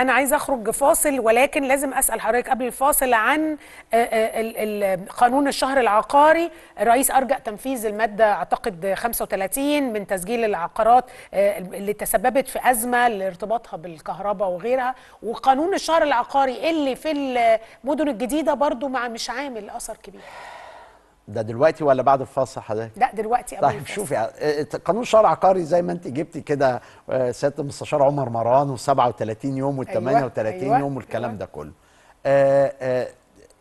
أنا عايز أخرج فاصل ولكن لازم أسأل حضرتك قبل الفاصل عن آه، آه، قانون الشهر العقاري الرئيس أرجأ تنفيذ المادة أعتقد 35 من تسجيل العقارات آه، اللي تسببت في أزمة لارتباطها بالكهرباء وغيرها وقانون الشهر العقاري اللي في المدن الجديدة برضو مع مش عامل أثر كبير ده دلوقتي ولا بعد الفاصل حضرتك؟ لا دلوقتي قبل طيب شوفي آه، قانون الشرع العقاري زي ما انت جبتي كده آه، سياده المستشار عمر مروان و37 يوم وال 38 أيوة. أيوة. يوم والكلام أيوة. ده كله. آآ آه، آآ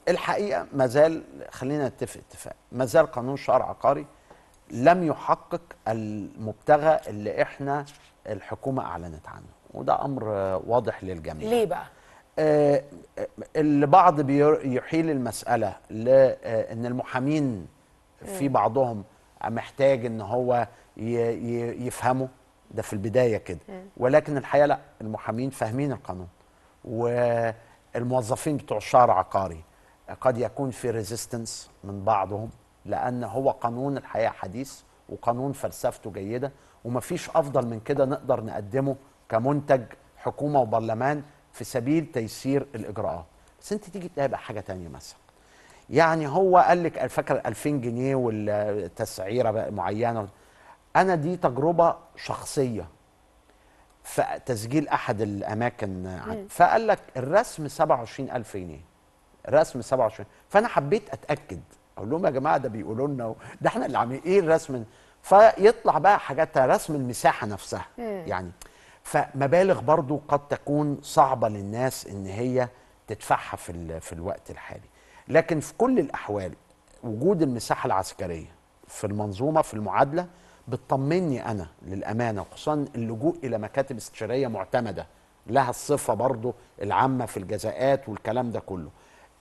الحقيقه ما زال خلينا نتفق اتفاق ما زال قانون شرع عقاري لم يحقق المبتغى اللي احنا الحكومه اعلنت عنه وده امر واضح للجميع. ليه بقى؟ البعض بيحيل المساله لان آه، المحامين في بعضهم محتاج ان هو يفهمه ده في البدايه كده ولكن الحقيقه لا المحامين فاهمين القانون والموظفين بتوع الشهر العقاري قد يكون في ريزيستنس من بعضهم لان هو قانون الحقيقه حديث وقانون فلسفته جيده ومفيش افضل من كده نقدر نقدمه كمنتج حكومه وبرلمان في سبيل تيسير الاجراءات بس انت تيجي تلاقي بقى حاجه تانية مثلا يعني هو قال لك فاكر 2000 جنيه والتسعيره معينه انا دي تجربه شخصيه فتسجيل احد الاماكن فقال لك الرسم 27000 جنيه رسم 27 فانا حبيت اتاكد اقول لهم يا جماعه ده بيقولوا لنا ده احنا اللي عاملين ايه الرسم فيطلع بقى حاجات رسم المساحه نفسها يعني فمبالغ برضو قد تكون صعبه للناس ان هي تدفعها في في الوقت الحالي لكن في كل الاحوال وجود المساحه العسكريه في المنظومه في المعادله بتطمني انا للامانه خصوصا اللجوء الى مكاتب استشاريه معتمده لها الصفه برضو العامه في الجزاءات والكلام ده كله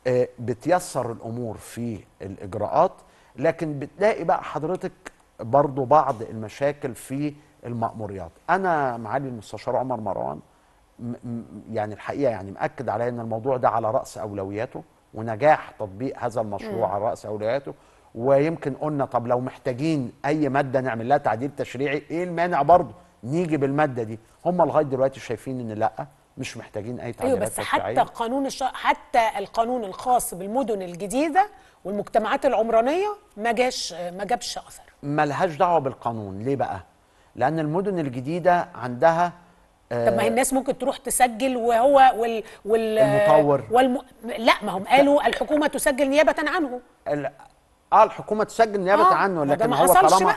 آه، بتيسر الامور في الاجراءات لكن بتلاقي بقى حضرتك برضو بعض المشاكل في المأموريات أنا معالي المستشار عمر مروان يعني الحقيقه يعني مأكد عليا ان الموضوع ده على راس اولوياته ونجاح تطبيق هذا المشروع على راس اولوياته ويمكن قلنا طب لو محتاجين اي ماده نعمل لها تعديل تشريعي ايه المانع برضه نيجي بالماده دي هم لغايه دلوقتي شايفين ان لا مش محتاجين اي أيوة، تعديلات ايوه بس حتى قانون الش... حتى القانون الخاص بالمدن الجديده والمجتمعات العمرانيه ما جاش ما جابش اثر ملهاش دعوه بالقانون ليه بقى لان المدن الجديده عندها آه، طب ما هي الناس ممكن تروح تسجل وهو وال, وال المطور والم... لا ما هم قالوا الحكومه تسجل نيابه عنه ال... اه الحكومه تسجل نيابه آه عنه لكن هو طالما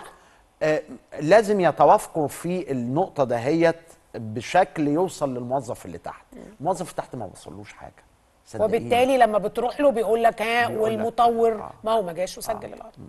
آه لازم يتوافقوا في النقطه دهيت بشكل يوصل للموظف اللي تحت الموظف تحت ما وصلوش حاجه وبالتالي لما بتروح له بيقول لك ها والمطور آه. ما هو ما جاش وسجل آه. الارض